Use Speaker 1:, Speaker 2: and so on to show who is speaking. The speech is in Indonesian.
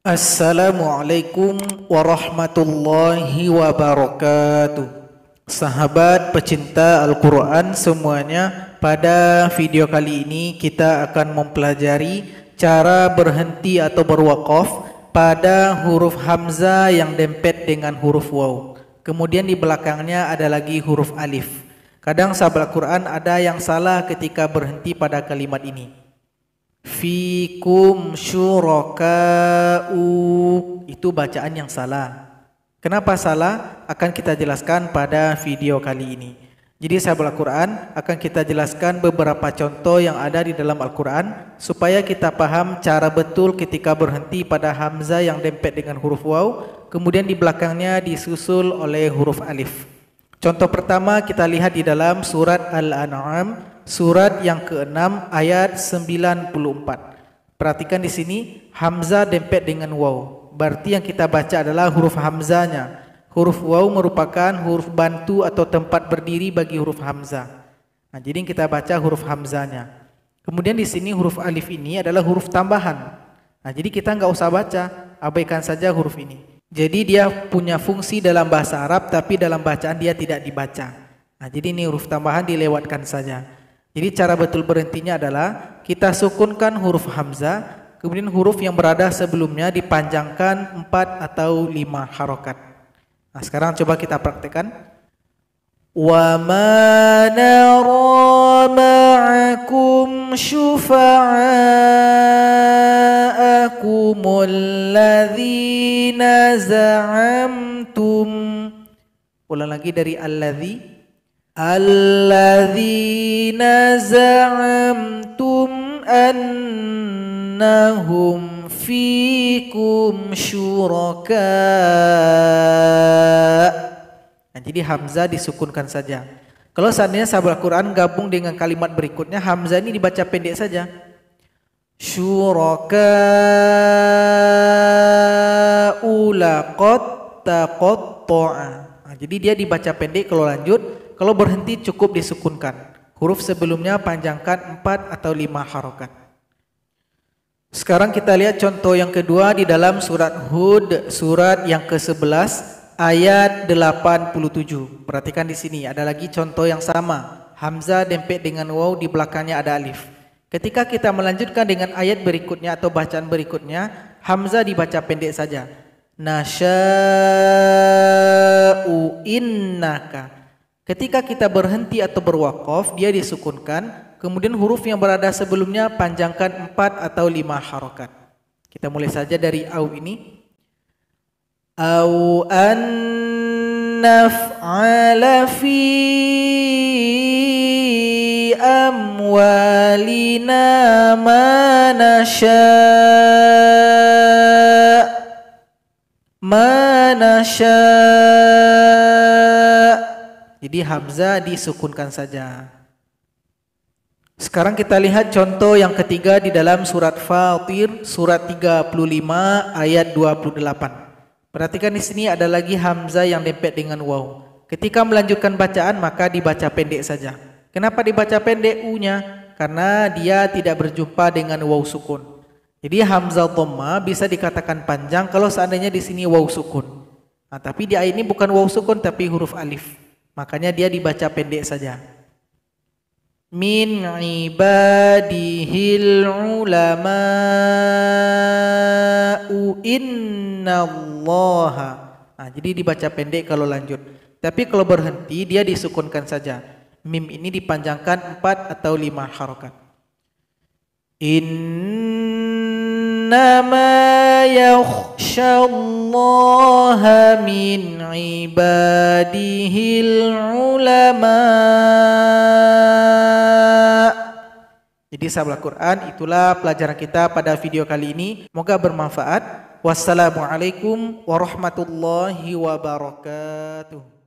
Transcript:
Speaker 1: Assalamualaikum warahmatullahi wabarakatuh Sahabat pecinta Al-Quran semuanya Pada video kali ini kita akan mempelajari Cara berhenti atau berwakaf Pada huruf Hamzah yang dempet dengan huruf Waw Kemudian di belakangnya ada lagi huruf Alif Kadang sahabat Al-Quran ada yang salah ketika berhenti pada kalimat ini fikum syuraka'u itu bacaan yang salah. Kenapa salah? Akan kita jelaskan pada video kali ini. Jadi sahabat Al-Quran akan kita jelaskan beberapa contoh yang ada di dalam Al-Quran supaya kita paham cara betul ketika berhenti pada Hamzah yang dempet dengan huruf waw kemudian di belakangnya disusul oleh huruf alif. Contoh pertama kita lihat di dalam surat Al-An'am surat yang ke-6 ayat 94. Perhatikan di sini hamzah dempet dengan waw. Berarti yang kita baca adalah huruf hamzahnya. Huruf waw merupakan huruf bantu atau tempat berdiri bagi huruf hamzah. Nah, jadi kita baca huruf hamzahnya. Kemudian di sini huruf alif ini adalah huruf tambahan. Nah, jadi kita nggak usah baca, abaikan saja huruf ini. Jadi dia punya fungsi dalam bahasa Arab tapi dalam bacaan dia tidak dibaca. Nah, jadi ini huruf tambahan dilewatkan saja. Jadi cara betul berhentinya adalah kita sukunkan huruf hamzah, kemudian huruf yang berada sebelumnya dipanjangkan 4 atau 5 harokat. Nah, sekarang coba kita praktekkan. Wa ma nara ma'akum syufa'akum alladhina za'amtum. Ulang lagi dari alladzi. الذين زعمتم أنهم fikum syuraka. Nah, jadi Hamzah disukunkan saja. Kalau seandainya sahabat Quran gabung dengan kalimat berikutnya, Hamzah ini dibaca pendek saja. Syuraka ulaqat taqatta'a. Nah, jadi dia dibaca pendek kalau lanjut kalau berhenti cukup disukunkan. Huruf sebelumnya panjangkan 4 atau 5 harokat. Sekarang kita lihat contoh yang kedua di dalam surat Hud, surat yang ke-11 ayat 87. Perhatikan di sini ada lagi contoh yang sama. Hamzah dempet dengan waw di belakangnya ada alif. Ketika kita melanjutkan dengan ayat berikutnya atau bacaan berikutnya, Hamzah dibaca pendek saja. Nasya'u innaka Ketika kita berhenti atau berwakaf, dia disukunkan, kemudian huruf yang berada sebelumnya panjangkan empat atau lima harokat. Kita mulai saja dari au ini. Au an naf'ala fi amwalina ma nasha' ma nasha' Jadi Hamzah disukunkan saja. Sekarang kita lihat contoh yang ketiga di dalam surat Fatir, surat 35 ayat 28. Perhatikan di sini ada lagi Hamzah yang dempet dengan waw. Ketika melanjutkan bacaan maka dibaca pendek saja. Kenapa dibaca pendek U-nya? Karena dia tidak berjumpa dengan waw sukun. Jadi Hamzah Toma bisa dikatakan panjang kalau seandainya di sini waw sukun. Nah, tapi di ayat ini bukan waw sukun tapi huruf alif. Makanya dia dibaca pendek saja. Min ibadihil ulama'u innallaha. Nah, jadi dibaca pendek kalau lanjut. Tapi kalau berhenti dia disukunkan saja. Mim ini dipanjangkan 4 atau 5 harokat. In إنما يخشى الله من عباده العلماء Jadi sahabat Al-Quran itulah pelajaran kita pada video kali ini. Moga bermanfaat. Wassalamualaikum warahmatullahi wabarakatuh.